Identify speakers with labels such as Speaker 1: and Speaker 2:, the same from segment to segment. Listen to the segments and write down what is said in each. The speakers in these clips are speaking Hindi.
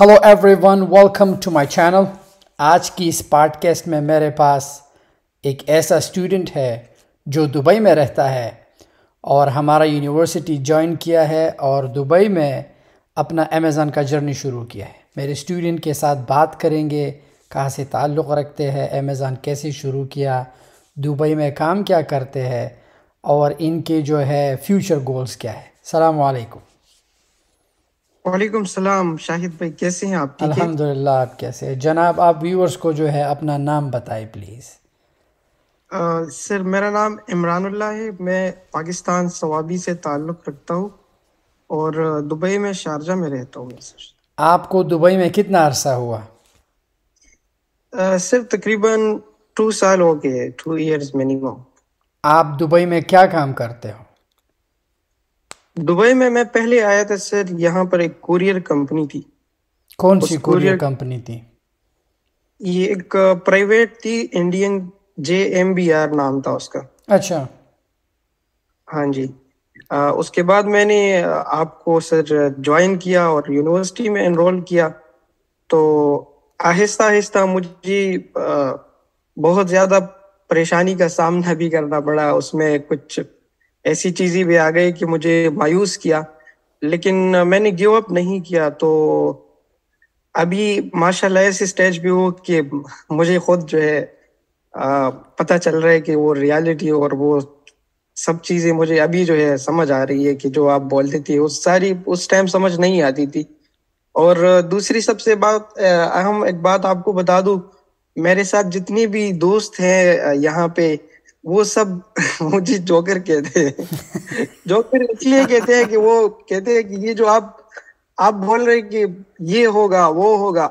Speaker 1: Hello everyone welcome to my channel आज की इस पॉडकास्ट में मेरे पास एक ऐसा स्टूडेंट है जो दुबई में रहता है और हमारा यूनिवर्सिटी ज्वाइन किया है और दुबई में अपना अमेज़न का जर्नी शुरू किया है मेरे स्टूडेंट के साथ बात करेंगे कहाँ से ताल्लुक़ रखते हैं अमेज़न कैसे शुरू किया दुबई में काम क्या करते हैं और इनके जो है फ्यूचर गोल्स क्या है सलामकुम
Speaker 2: वालेकुम सलाम शाहिद भाई
Speaker 1: कैसे हैं आप अल्हम्दुलिल्लाह आप कैसे हैं जनाब आप व्यूअर्स को जो है अपना नाम बताएं प्लीज़
Speaker 2: सर मेरा नाम इमरानुल्ला है मैं पाकिस्तान सवाबी से ताल्लुक़ रखता हूँ और दुबई में शारजा में रहता हूँ सर आपको दुबई में कितना अरसा हुआ आ, सर तकरीबन टू साल हो गए टू इयर्स मिनिमम आप दुबई में क्या काम करते हो दुबई में मैं पहले आया था सर यहाँ पर एक कुरियर कंपनी थी कौन सी कुरियर
Speaker 1: कंपनी थी
Speaker 2: ये एक प्राइवेट थी Indian J M B R नाम था उसका अच्छा हाँ जी आ, उसके बाद मैंने आपको सर ज्वाइन किया और यूनिवर्सिटी में एनरोल किया तो आहिस्ता आहिस्ता मुझे बहुत ज़्यादा परेशानी का सामना भी करना पड़ा उसमें कुछ ऐसी चीजें भी आ गई कि मुझे मायूस किया लेकिन मैंने गिव अप नहीं किया तो अभी माशाल्लाह ऐसे स्टेज भी हो कि मुझे खुद जो है पता चल रहा है कि वो रियलिटी और वो सब चीजें मुझे अभी जो है समझ आ रही है कि जो आप बोलते थे उस सारी उस टाइम समझ नहीं आती थी और दूसरी सबसे बात अहम एक बात आपको बता दू मेरे साथ जितने भी दोस्त हैं यहाँ पे वो सब वो जी जोकर कहते हैं जोकर इसलिए कहते हैं कि वो कहते हैं कि ये जो आप आप बोल रहे कि ये होगा वो होगा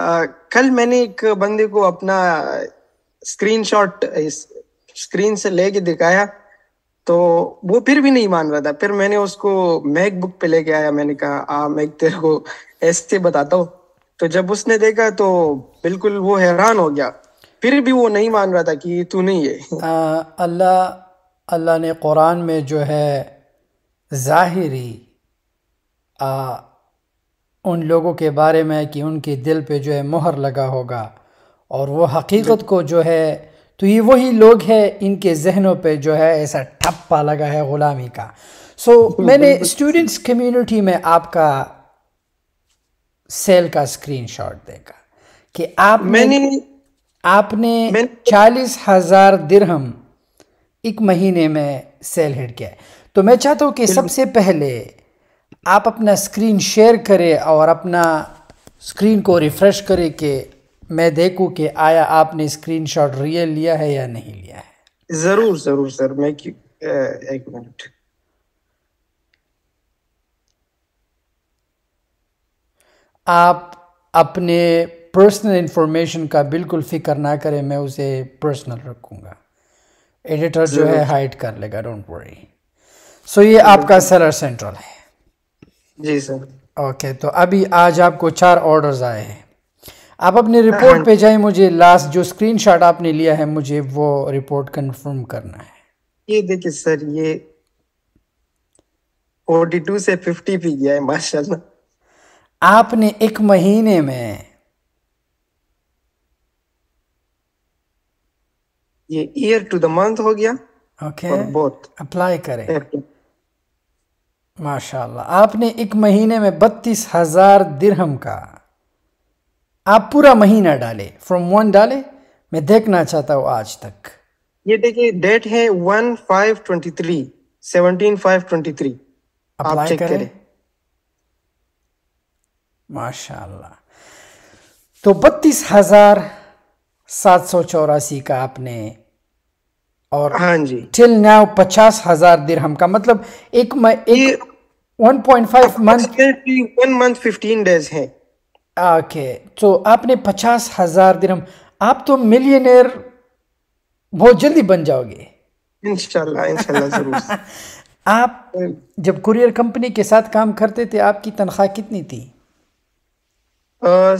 Speaker 2: आ, कल मैंने एक बंदे को अपना स्क्रीनशॉट इस स्क्रीन से लेके दिखाया तो वो फिर भी नहीं मान रहा था फिर मैंने उसको मैकबुक पे लेके आया मैंने कहा आ मैं तेरे को ऐसे बताता हूँ तो जब उसने देखा तो बिल्कुल वो हैरान हो गया फिर भी वो नहीं मान रहा था कि तू नहीं है अल्लाह अल्लाह ने कुरान में जो है
Speaker 1: ज़ाहिरी आ, उन लोगों के बारे में कि उनके दिल पे जो है मोहर लगा होगा और वो हकीकत को जो है तो ये वही लोग हैं इनके जहनों पे जो है ऐसा ठप्पा लगा है ग़ुलामी का सो so, मैंने स्टूडेंट्स कम्युनिटी में आपका सेल का स्क्रीनशॉट देखा कि आप मैंने आपने चालीस हजार दिरहम एक महीने में सेल हिट किया तो मैं चाहता हूँ कि सबसे पहले आप अपना स्क्रीन शेयर करें और अपना स्क्रीन को रिफ्रेश करें कि मैं देखूं कि आया आपने स्क्रीनशॉट रियल लिया है या नहीं लिया
Speaker 2: है ज़रूर ज़रूर सर मैं एक मिनट
Speaker 1: आप अपने पर्सनल इन्फॉर्मेशन का बिल्कुल फ़िक्र ना करें मैं उसे पर्सनल रखूँगा एडिटर जो है हाइड कर लेगा डोंट वरी सो ये आपका सेलर सेंट्रल है जी सर ओके okay, तो अभी आज आपको चार ऑर्डर्स आए हैं आप अपनी रिपोर्ट हाँ, हाँ। पे जाए मुझे लास्ट जो स्क्रीनशॉट आपने लिया है मुझे वो रिपोर्ट कंफर्म करना
Speaker 2: है ये देखिए सर ये 42 से 50 पे गया है माशाल्लाह
Speaker 1: आपने एक महीने
Speaker 2: में ये ईयर टू द मंथ हो गया ओके बोथ अप्लाई करें
Speaker 1: माशाल्लाह आपने एक महीने में बत्तीस हजार दिरहम का आप पूरा महीना डाले फ्रॉम वन डाले मैं देखना
Speaker 2: चाहता हूँ आज तक ये देखिए डेट है one five twenty three seventeen five twenty three apply करें, करें। माशाल्लाह
Speaker 1: तो बत्तीस हजार सात सौ चौरासी का आपने और हाँ जी टिल नाउ पचास हजार दिरहम का मतलब एक एक 1.5 मंथ वन मंथ 15 डेज हैं ओके तो आपने पचास हजार दिरहम आप तो मिलियनर बहुत जल्दी बन जाओगे इंशाल्लाह इंशाल्लाह जरूर आप जब कुरियर कंपनी के साथ काम करते थे आपकी तनख्वाह कितनी थी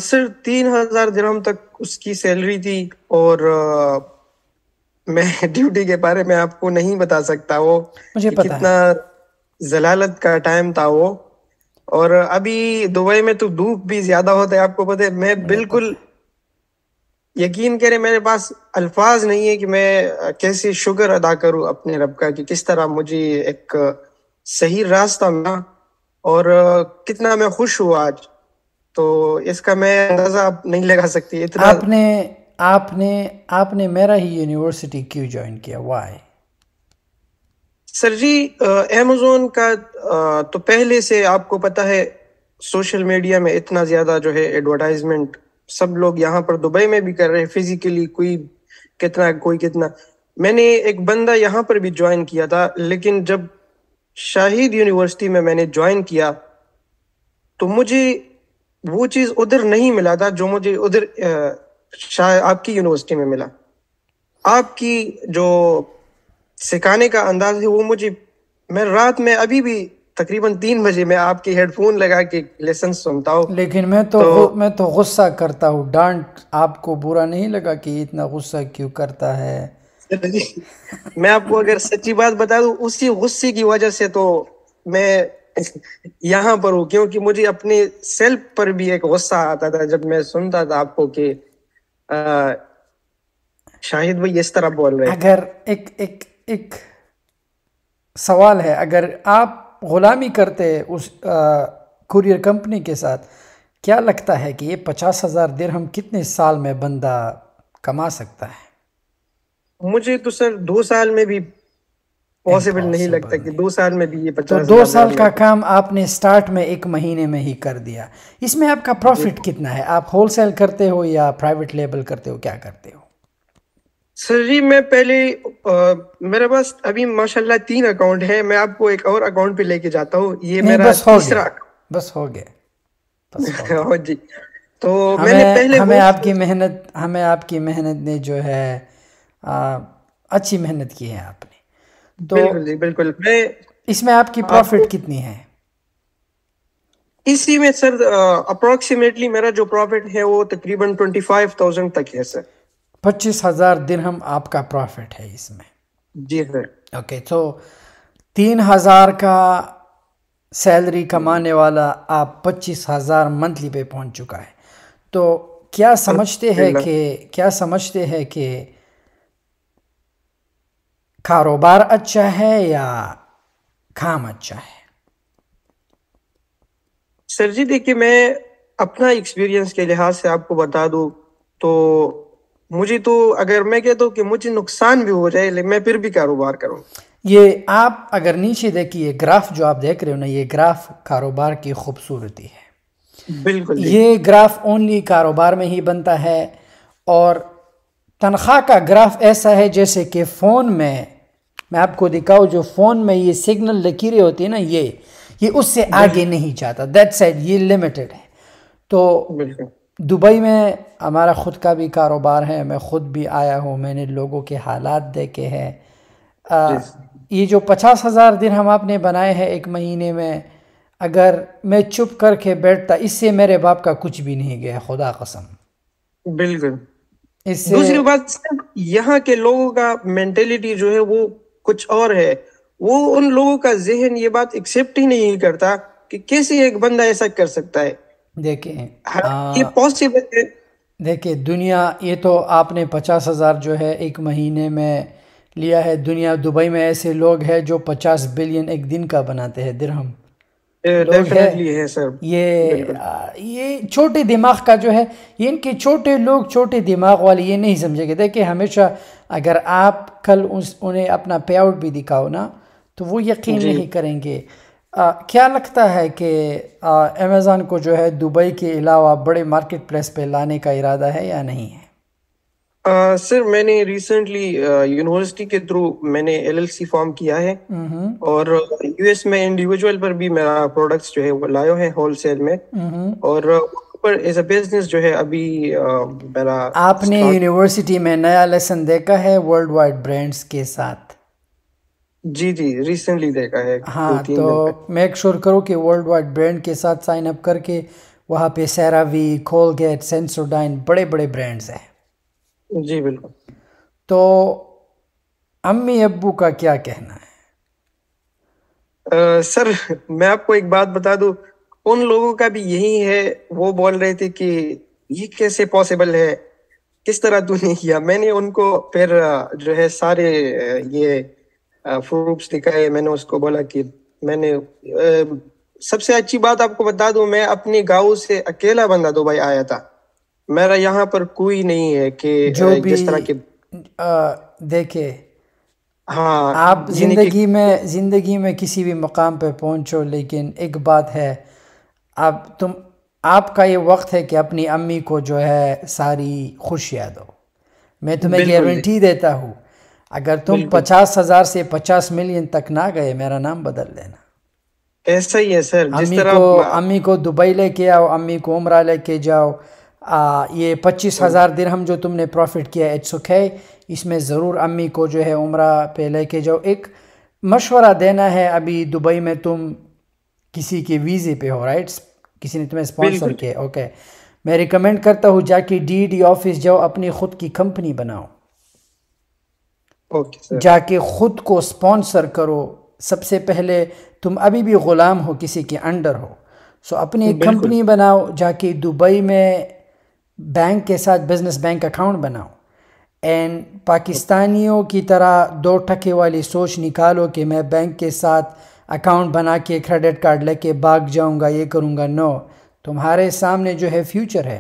Speaker 2: सिर्फ तीन हजार दिरहम तक उसकी सैलरी थी और आ, मैं ड्यूटी के बारे में आपको नहीं बता सकता वो मुझे पता कितना जलालत का टाइम था वो और अभी दुबई में तो धूप भी ज्यादा होता है आपको पता है मैं बिल्कुल यकीन करें मेरे पास अल्फाज नहीं है कि मैं कैसे शुगर अदा करूं अपने रब का कि किस तरह मुझे एक सही रास्ता मिला और कितना मैं खुश हुआ आज तो इसका मैं अंदाजा आप नहीं लगा सकती इतना आपने
Speaker 1: आपने आपने मेरा ही यूनिवर्सिटी क्यों ज्वाइन किया वाई
Speaker 2: सर जी अमेजोन का आ, तो पहले से आपको पता है सोशल मीडिया में इतना ज़्यादा जो है एडवर्टाइजमेंट सब लोग यहाँ पर दुबई में भी कर रहे हैं फिजिकली कोई कितना कोई कितना मैंने एक बंदा यहाँ पर भी ज्वाइन किया था लेकिन जब शाहिद यूनिवर्सिटी में मैंने ज्वाइन किया तो मुझे वो चीज़ उधर नहीं मिला था जो मुझे उधर शायद आपकी यूनिवर्सिटी में मिला आपकी जो सिखाने का अंदाज है वो मुझे मैं रात में अभी भी तकरीबन तीन बजे मैं आपके हेडफोन लगा के लेसन सुनता हूँ लेकिन मैं तो, तो
Speaker 1: मैं तो गुस्सा करता हूँ डांट आपको बुरा नहीं लगा कि इतना गुस्सा क्यों
Speaker 2: करता है मैं आपको अगर सच्ची बात बता दू उसी गुस्से की वजह से तो मैं यहाँ पर हूँ क्योंकि मुझे अपने सेल्फ पर भी एक गुस्सा आता था जब मैं सुनता था आपको कि शाहिद भाई इस तरह बोल रहे हैं अगर एक एक एक सवाल है अगर
Speaker 1: आप गुलामी करते उस कुरियर कंपनी के साथ क्या लगता है कि ये पचास हज़ार देर हम कितने साल में बंदा कमा सकता है
Speaker 2: मुझे तो सर दो साल में भी पॉसिबल नहीं लगता कि दो साल में भी ये तो पचास तो दो साल का
Speaker 1: काम आपने स्टार्ट में एक महीने में ही कर दिया इसमें आपका प्रॉफिट कितना है आप होलसेल करते हो या प्राइवेट लेबल करते हो क्या करते हो
Speaker 2: सर जी मैं पहले आ, मेरे पास अभी माशाल्लाह तीन अकाउंट है मैं आपको एक और अकाउंट पे लेके जाता हूँ ये मेरा तीसरा बस हो गया जी तो मैंने पहले हमें आपकी
Speaker 1: मेहनत हमें आपकी मेहनत ने जो है अच्छी मेहनत की है आपने तो बिल्कुल
Speaker 2: बिल्कुल मैं
Speaker 1: इसमें आपकी प्रॉफिट कितनी है
Speaker 2: इसी में सर अप्रोक्सीमेटली मेरा जो प्रॉफिट है वो तकरीबन ट्वेंटी फाइव थाउजेंड तक है सर पच्चीस हजार
Speaker 1: दिन हम आपका प्रॉफिट है इसमें
Speaker 2: जी सर
Speaker 1: ओके तो तीन हजार का सैलरी कमाने वाला आप पच्चीस हजार मंथली पे पहुंच चुका है तो क्या समझते हैं कि क्या समझते हैं कि कारोबार अच्छा है या
Speaker 2: काम अच्छा है सर जी देखिए मैं अपना एक्सपीरियंस के लिहाज से आपको बता दू तो मुझे तो अगर मैं कहता हूँ कि मुझे नुकसान भी हो जाए मैं फिर भी कारोबार करूँ
Speaker 1: ये आप अगर नीचे देखिए ग्राफ जो आप देख रहे हो ना ये ग्राफ कारोबार की खूबसूरती
Speaker 2: है बिल्कुल ये
Speaker 1: ग्राफ ओनली कारोबार में ही बनता है और तनख्वाह का ग्राफ ऐसा है जैसे कि फ़ोन में मैं आपको दिखाऊँ जो फ़ोन में ये सिग्नल लकीरें होती है ना ये ये उससे आगे नहीं जाता दैट साइड ये लिमिटेड है तो दुबई में हमारा ख़ुद का भी कारोबार है मैं ख़ुद भी आया हूँ मैंने लोगों के हालात देखे हैं ये जो पचास हज़ार दिन हम आपने बनाए हैं एक महीने में अगर मैं चुप करके बैठता इससे मेरे बाप का कुछ भी नहीं गया खुदा कसम
Speaker 2: बिल्कुल इससे दूसरी बात यहाँ के लोगों का मेंटेलिटी जो है वो कुछ और है वो उन लोगों का जहन ये बात एक्सेप्ट ही नहीं करता कि कैसे एक बंदा ऐसा कर सकता है देखिए
Speaker 1: हाँ, ये
Speaker 2: पॉसिबल है
Speaker 1: देखिए दुनिया ये तो आपने पचास हज़ार जो है एक महीने में लिया है दुनिया दुबई में ऐसे लोग हैं जो पचास बिलियन एक दिन का बनाते हैं दिरहम
Speaker 2: है, है सर
Speaker 1: ये आ, ये छोटे दिमाग का जो है ये इनके छोटे लोग छोटे दिमाग वाले ये नहीं समझेंगे देखिए हमेशा अगर आप कल उस उन्हें अपना पे आउट भी दिखाओ ना तो वो यकीन नहीं करेंगे आ, क्या लगता है कि अमेज़ान को जो है दुबई के अलावा बड़े मार्केट प्लेस पे लाने का इरादा है या नहीं है
Speaker 2: सर मैंने रिसेंटली यूनिवर्सिटी के थ्रू मैंने एलएलसी फॉर्म किया है हम्म। और यूएस में इंडिविजुअल पर भी मेरा प्रोडक्ट्स जो है वो लाए हैं होलसेल में हम्म। और पर एज अ बिजनेस जो है अभी मेरा आपने
Speaker 1: यूनिवर्सिटी में नया लेसन देखा है वर्ल्ड वाइड ब्रांड्स के साथ
Speaker 2: जी जी रिसेंटली देखा है हाँ तो
Speaker 1: मेक श्योर करो कि वर्ल्ड वाइड ब्रांड के साथ साइन अप करके वहाँ पे सैरावी कोलगेट सेंसोडाइन बड़े बड़े ब्रांड्स हैं जी बिल्कुल तो अम्मी अब्बू का क्या कहना है
Speaker 2: आ, सर मैं आपको एक बात बता दूँ उन लोगों का भी यही है वो बोल रहे थे कि ये कैसे पॉसिबल है किस तरह तूने किया मैंने उनको फिर जो है सारे ये प्रूफ्स दिखाए मैंने उसको बोला कि मैंने सबसे अच्छी बात आपको बता दूं मैं अपने गांव से अकेला बंदा दुबई आया था मेरा यहाँ पर कोई नहीं है कि जो भी जिस तरह के देखे हाँ आप जिंदगी
Speaker 1: में जिंदगी में किसी भी मकाम पे पहुंचो लेकिन एक बात है अब तुम आपका ये वक्त है कि अपनी अम्मी को जो है सारी खुशियाँ दो मैं तुम्हें गारंटी देता हूँ अगर तुम पचास हजार से पचास मिलियन तक ना गए मेरा नाम बदल
Speaker 2: लेना ऐसा ही है सर अम्मी को
Speaker 1: अम्मी को दुबई लेके आओ अम्मी को उमरा लेके जाओ आ, ये पच्चीस हज़ार दिन हम जो तुमने प्रॉफिट किया इट्स ओके इसमें ज़रूर अम्मी को जो है उमरा पे लेके जाओ एक मशवरा देना है अभी दुबई में तुम किसी के वीज़े पे हो राइट किसी ने तुम्हें स्पॉन्सर किया ओके मैं रिकमेंड करता हूँ जाके डी डी ऑफिस जाओ अपनी खुद की कंपनी बनाओ ओके सर जाके खुद को स्पॉन्सर करो सबसे पहले तुम अभी भी ग़ुलाम हो किसी के अंडर हो सो अपनी कंपनी बनाओ जाके दुबई में बैंक के साथ बिजनेस बैंक अकाउंट बनाओ एंड पाकिस्तानियों की तरह दो टके वाली सोच निकालो कि मैं बैंक के साथ अकाउंट बना के क्रेडिट कार्ड लेके भाग जाऊंगा ये करूंगा नो तुम्हारे सामने जो है फ्यूचर है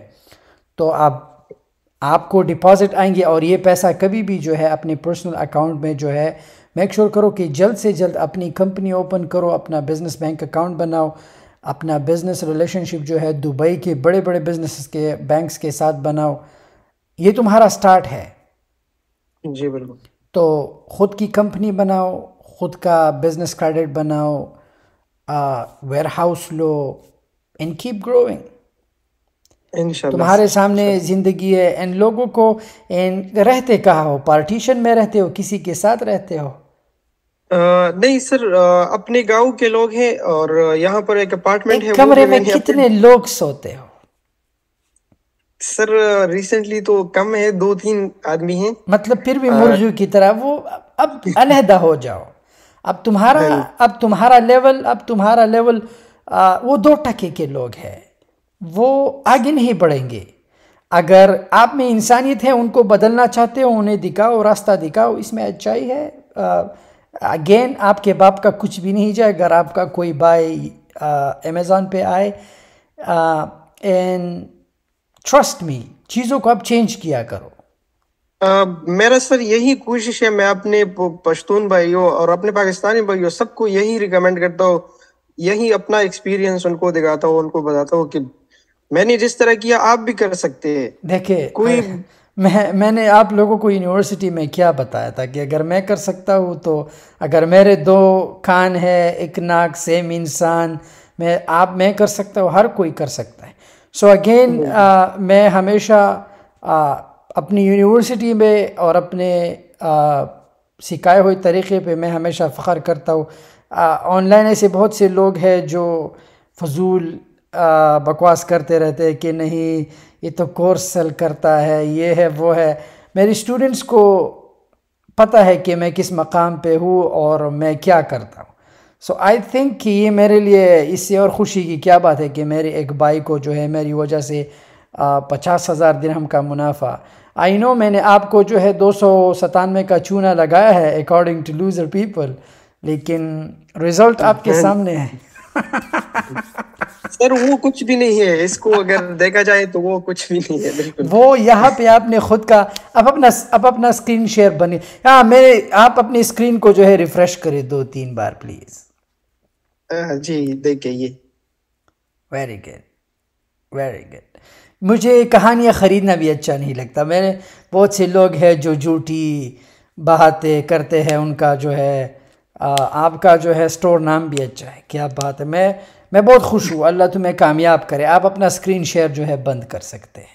Speaker 1: तो आप आपको डिपॉजिट आएंगे और ये पैसा कभी भी जो है अपने पर्सनल अकाउंट में जो है मेक श्योर sure करो कि जल्द से जल्द अपनी कंपनी ओपन करो अपना बिज़नेस बैंक अकाउंट बनाओ अपना बिज़नेस रिलेशनशिप जो है दुबई के बड़े बड़े बिजनेस के बैंक्स के साथ बनाओ ये तुम्हारा स्टार्ट है जी बिल्कुल तो ख़ुद की कंपनी बनाओ ख़ुद का बिज़नेस क्रेडिट बनाओ वेयर हाउस लो एंड कीप ग्रोइंग तुम्हारे सामने ज़िंदगी है एंड लोगों को इन रहते कहा हो पार्टीशन में रहते हो किसी के साथ रहते हो
Speaker 2: आ, नहीं सर आ, अपने गांव के लोग हैं और यहाँ पर एक अपार्टमेंट है कमरे में कितने लोग सोते हो सर रिसेंटली तो कम है दो तीन आदमी हैं मतलब फिर भी मुरजू की तरह वो अब अलहदा हो जाओ अब तुम्हारा अब तुम्हारा
Speaker 1: लेवल अब तुम्हारा लेवल आ, वो दो टके के लोग हैं वो आगे नहीं बढ़ेंगे अगर आप में इंसानियत है उनको बदलना चाहते हो उन्हें दिखाओ रास्ता दिखाओ इसमें अच्छाई है अगेन आपके बाप का कुछ भी नहीं जाए अगर आपका कोई बाई अमेज़ोन पे आए एंड
Speaker 2: ट्रस्ट मी चीज़ों को आप चेंज किया करो Uh, मेरा सर यही कोशिश है मैं अपने पश्तून भाइयों और अपने पाकिस्तानी भाइयों सबको यही रिकमेंड करता हूँ यही अपना एक्सपीरियंस उनको दिखाता हूँ उनको बताता हूँ कि मैंने जिस तरह किया आप भी कर सकते हैं
Speaker 1: देखिए कोई मैं मैंने आप लोगों को यूनिवर्सिटी में क्या बताया था कि अगर मैं कर सकता हूँ तो अगर मेरे दो कान है एक नाक सेम इंसान मैं आप मैं कर सकता हूँ हर कोई कर सकता है सो so अगेन uh, मैं हमेशा uh, अपनी यूनिवर्सिटी में और अपने uh, सिखाए हुए तरीक़े पे मैं हमेशा फ़ख्र करता हूँ ऑनलाइन uh, ऐसे बहुत से लोग हैं जो फजूल uh, बकवास करते रहते हैं कि नहीं ये तो कोर्स सेल करता है ये है वो है मेरे स्टूडेंट्स को पता है कि मैं किस मकाम पे हूँ और मैं क्या करता हूँ सो आई थिंक कि ये मेरे लिए इससे और ख़ुशी की क्या बात है कि मेरे एक भाई को जो है मेरी वजह से पचास हज़ार दिरहम का मुनाफा आई नो मैंने आपको जो है दो सौ सतानवे का चूना लगाया है अकॉर्डिंग टू लूज़र पीपल लेकिन रिज़ल्ट तो आपके सामने है
Speaker 2: सर वो कुछ भी नहीं है इसको अगर देखा जाए तो वो कुछ भी नहीं है बिल्कुल वो यहाँ पे आपने खुद का अब अपना अब अपना स्क्रीन
Speaker 1: शेयर बने हाँ मेरे आप अपनी स्क्रीन को जो है रिफ्रेश करें दो तीन बार प्लीज
Speaker 2: जी देखिए ये वेरी गुड
Speaker 1: वेरी गुड मुझे कहानियाँ ख़रीदना भी अच्छा नहीं लगता मैंने बहुत से लोग हैं जो झूठी बातें करते हैं उनका जो है आपका जो है स्टोर नाम भी अच्छा है क्या बात है मैं मैं बहुत खुश हूँ अल्लाह तुम्हें कामयाब करे आप अपना स्क्रीन शेयर जो है बंद कर सकते हैं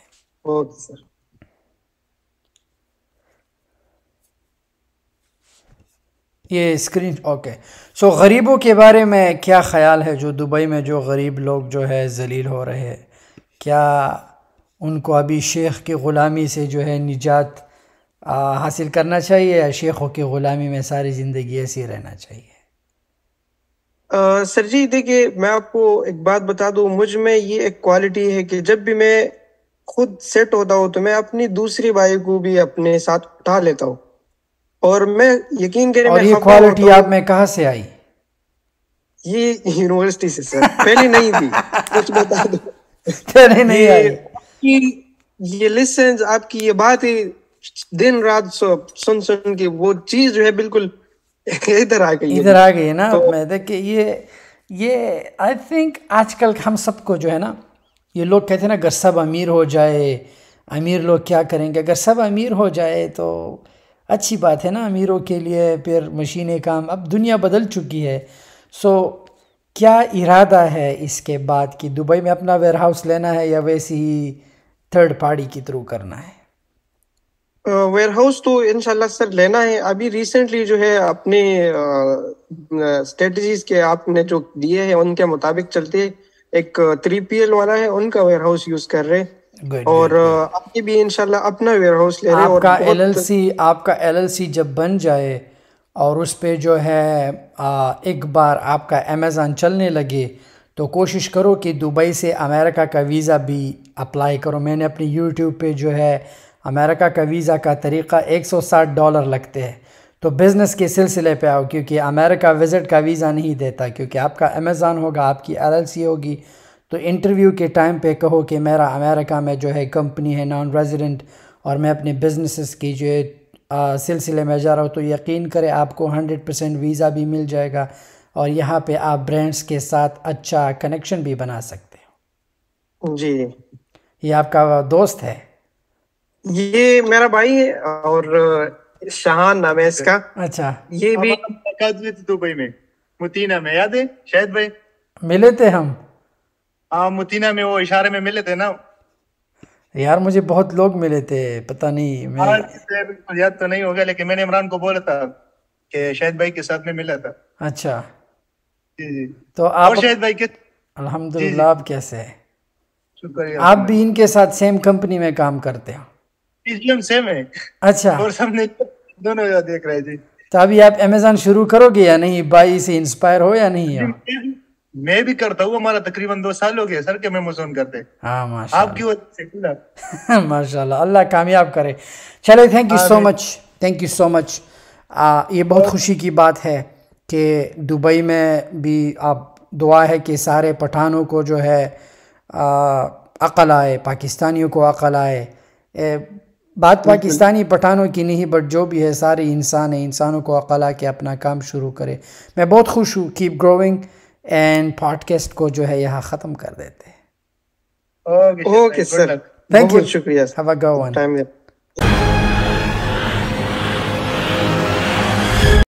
Speaker 1: ओके सर ये स्क्रीन ओके सो गरीबों के बारे में क्या ख्याल है जो दुबई में जो गरीब लोग जो है जलील हो रहे हैं क्या उनको अभी शेख की ग़ुलामी से जो है निजात हासिल करना चाहिए या शेखों की ग़ुलामी में सारी ज़िंदगी ऐसी रहना चाहिए
Speaker 2: आ, सर जी देखिए मैं आपको एक बात बता दूं मुझ में ये एक क्वालिटी है कि जब भी मैं खुद सेट होता हूँ तो मैं अपनी दूसरी भाई को भी अपने साथ उठा लेता हूँ और मैं यकीन करें और ये क्वालिटी
Speaker 1: आप में कहाँ से आई
Speaker 2: ये यूनिवर्सिटी से सर पहले नहीं थी कुछ बता दो पहले नहीं ये, ये लिसन आपकी ये बात ही दिन रात सुन सुन के वो चीज जो है बिल्कुल इधर आ गई इधर आ गई है ना तो, मैं देखिए
Speaker 1: ये ये आई थिंक आजकल हम सबको जो है ना ये लोग कहते हैं ना अगर सब अमीर हो जाए अमीर लोग क्या करेंगे अगर सब अमीर हो जाए तो अच्छी बात है ना अमीरों के लिए फिर मशीनें काम अब दुनिया बदल चुकी है सो क्या इरादा है इसके बाद कि दुबई में अपना वेयर हाउस लेना है या वैसे ही थर्ड पार्टी के थ्रू करना है
Speaker 2: वेयर हाउस तो इनशाला सर लेना है अभी रिसेंटली जो है अपने स्ट्रेटजीज के आपने जो दिए हैं उनके मुताबिक चलते एक थ्री पी एल वाला है उनका वेयर हाउस यूज कर रहे हैं Good, और आपकी भी इनशाला अपना वेयर हाउस ले रहे हैं आपका एल एल सी आपका
Speaker 1: एल एल सी जब बन जाए और उस पर जो है आ, एक बार आपका अमेज़ान चलने लगे तो कोशिश करो कि दुबई से अमेरिका का वीज़ा भी अप्लाई करो मैंने अपनी यूट्यूब पे जो है अमेरिका का वीज़ा का तरीक़ा 160 डॉलर लगते हैं तो बिज़नेस के सिलसिले पे आओ क्योंकि अमेरिका विज़िट का वीज़ा नहीं देता क्योंकि आपका अमेज़ान होगा आपकी एल होगी तो इंटरव्यू के टाइम पे कहो कि मेरा अमेरिका में जो है कंपनी है नॉन रेजिडेंट और मैं अपने बिजनेसेस की जो है सिलसिले में जा रहा हूँ तो यकीन करें आपको हंड्रेड परसेंट वीज़ा भी मिल जाएगा और यहाँ पर आप ब्रांड्स के साथ अच्छा कनेक्शन भी बना सकते हो जी ये आपका दोस्त है
Speaker 2: ये मेरा भाई है और शाहान नाम है इसका अच्छा ये भी मुलाकात हुई थी दुबई में मुतीना में याद है शायद भाई मिले थे हम हाँ मुतीना में वो इशारे में मिले थे ना
Speaker 1: यार मुझे बहुत लोग मिले थे पता नहीं मैं
Speaker 2: तो याद तो नहीं होगा लेकिन मैंने इमरान को बोला था कि शायद भाई के साथ में मिला था अच्छा जी जी तो आप शायद भाई के
Speaker 1: अल्हम्दुलिल्लाह आप कैसे
Speaker 2: हैं आप भी इनके
Speaker 1: साथ सेम कंपनी में काम करते हो
Speaker 2: पीजीएम सेम है अच्छा और सबने दोनों देख रहे जी
Speaker 1: तो अभी आप अमेजोन शुरू करोगे या नहीं बाई से इंस्पायर हो या नहीं
Speaker 2: मैं भी करता हूँ हमारा तकरीबन दो साल हो गया सर के मेमोजोन करते हाँ माशाल्लाह आपकी वजह
Speaker 1: से माशा अल्लाह कामयाब करे चले thank you so much thank you so much आ, ये बहुत खुशी की बात है कि दुबई में भी आप दुआ है कि सारे पठानों को जो है अकल आए पाकिस्तानियों को अकल आए बात पाकिस्तानी पठानों की नहीं बट जो भी है सारे इंसान है इंसानों को अकल आके अपना काम शुरू करे मैं बहुत खुश हूँ कीप ग्रोइंग एंड पॉडकास्ट को जो है यहाँ ख़त्म कर देते
Speaker 2: हैं ओके सर थैंक यू शुक्रिया हैव अ वन